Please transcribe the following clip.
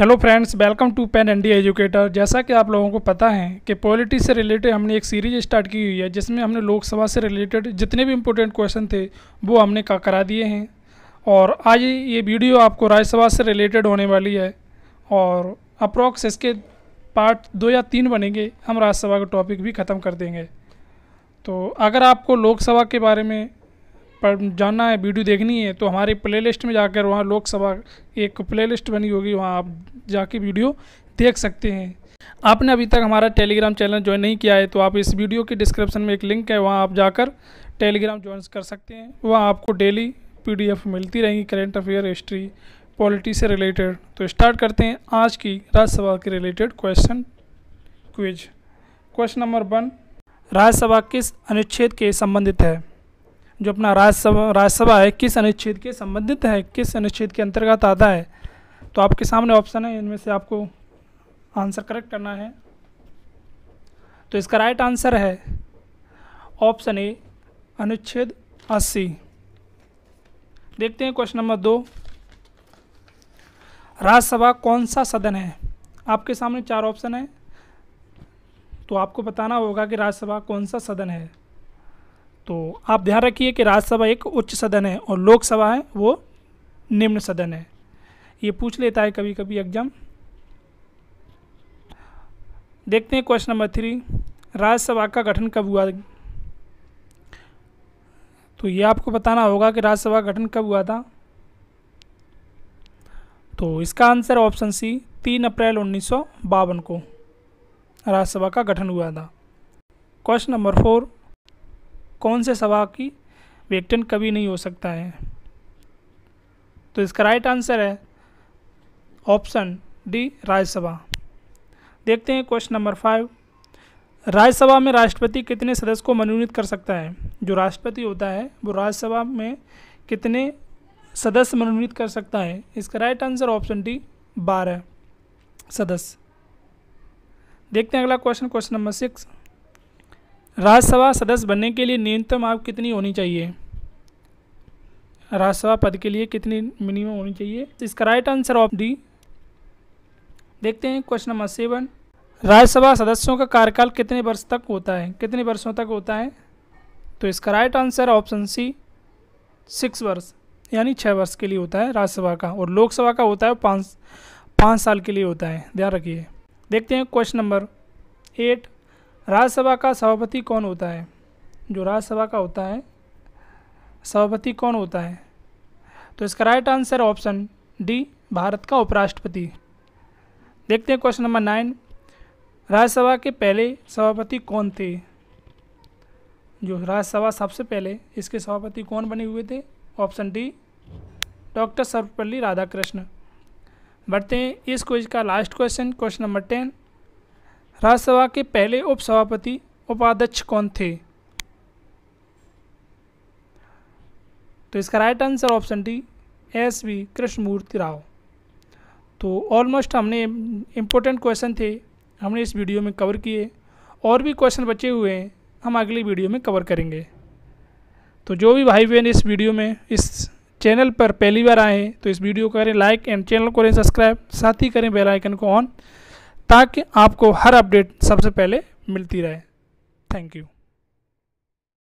hello friends welcome to pen and the educator जैसा कि आप लोगों को पता है कि पॉलिटिक्स से रिलेटेड हमने एक सीरीज स्टार्ट की हुई है जिसमें हमने लोकसभा से रिलेटेड जितने भी इम्पोर्टेंट क्वेश्चन थे वो हमने का करा दिए हैं और आज ये वीडियो आपको राज्यसभा से रिलेटेड होने वाली है और अप्रोक्स इसके पार्ट दो या तीन बनेंगे हम राज्यसभा का टॉपिक भी ख़त्म कर देंगे तो अगर आपको लोकसभा के बारे में जानना है वीडियो देखनी है तो हमारे प्लेलिस्ट में जाकर वहाँ लोकसभा एक प्लेलिस्ट बनी होगी वहाँ आप जाके वीडियो देख सकते हैं आपने अभी तक हमारा टेलीग्राम चैनल ज्वाइन नहीं किया है तो आप इस वीडियो के डिस्क्रिप्शन में एक लिंक है वहाँ आप जाकर टेलीग्राम ज्वाइन कर सकते हैं वहाँ आपको डेली पीडीएफ मिलती रहेंगी करेंट अफेयर हिस्ट्री पॉलिटी से रिलेटेड तो स्टार्ट करते हैं आज की राज्यसभा के related question quiz question number one Rajya Sabha किस अनुच्छेद के संबंधित है जो अपना राज्यसभा राज्यसभा है किस अनुच्छेद के संबंधित है किस अनुच्छेद के अंतर्गत आता है तो आपके सामने ऑप्शन है इनमें से आपको आंसर करेक्ट करना है तो इसका राइट आंसर है ऑप्शन ए अनुच्छेद अस्सी देखते हैं क्वेश्चन नंबर दो राज्यसभा कौन सा सदन है आपके सामने चार ऑप्शन है तो आपको बताना होगा कि राज्यसभा कौन सा सदन है तो आप ध्यान रखिए कि राज्यसभा एक उच्च सदन है और लोकसभा है वो निम्न सदन है ये पूछ लेता है कभी कभी एग्जाम देखते हैं क्वेश्चन नंबर थ्री राज्यसभा का गठन कब हुआ तो ये आपको बताना होगा कि राज्यसभा का गठन कब हुआ था तो इसका आंसर ऑप्शन सी तीन अप्रैल उन्नीस को राज्यसभा का गठन हुआ था क्वेश्चन नंबर फोर कौन से सभा की वेक्टन कभी नहीं हो सकता है तो इसका राइट आंसर है ऑप्शन डी राज्यसभा देखते हैं क्वेश्चन नंबर फाइव राज्यसभा में राष्ट्रपति कितने सदस्य को मनोनीत कर सकता है जो राष्ट्रपति होता है वो राज्यसभा में कितने सदस्य मनोनीत कर सकता है इसका राइट आंसर ऑप्शन डी बारह सदस्य देखते हैं अगला question question number six Rajya Sabha सदस्य बनने के लिए न्यूनतम आप कितनी होनी चाहिए राज्यसभा पद के लिए कितनी मिनिमम होनी चाहिए इसका राइट आंसर ऑफ डी देखते हैं क्वेश्चन नंबर सेवन राज्यसभा सदस्यों का कार्यकाल कितने वर्ष तक होता है कितने वर्षों तक होता है तो इसका right answer option C six वर्ष यानी छः वर्ष के लिए होता है राज्यसभा का और लोकसभा का होता है पाँच पाँच साल के लिए होता है ध्यान रखिए देखते हैं क्वेश्चन नंबर एट राज्यसभा का सभापति कौन होता है जो राज्यसभा का होता है सभापति कौन होता है तो इसका right answer option D Bharat का उपराष्ट्रपति देखते हैं क्वेश्चन नंबर नाइन राज्यसभा के पहले सभापति कौन थे जो राज्यसभा सबसे पहले इसके सभापति कौन बने हुए थे option D doctor Sarvepalli Radhakrishna बढ़ते हैं इस क्विज का last question question number ten Rajya Sabha के पहले उपसभापति उपाध्यक्ष कौन थे तो इसका right answer option D S V Krishnamurthy Rao तो ऑलमोस्ट हमने इम्पोर्टेंट क्वेश्चन थे हमने इस वीडियो में कवर किए और भी क्वेश्चन बचे हुए हैं हम अगली वीडियो में कवर करेंगे तो जो भी भाई बहन इस वीडियो में इस चैनल पर पहली बार आए तो इस वीडियो को करें लाइक एंड चैनल को करें सब्सक्राइब साथ ही करें बेल आइकन को ऑन ताकि आपको हर अपडेट सबसे पहले मिलती रहे थैंक यू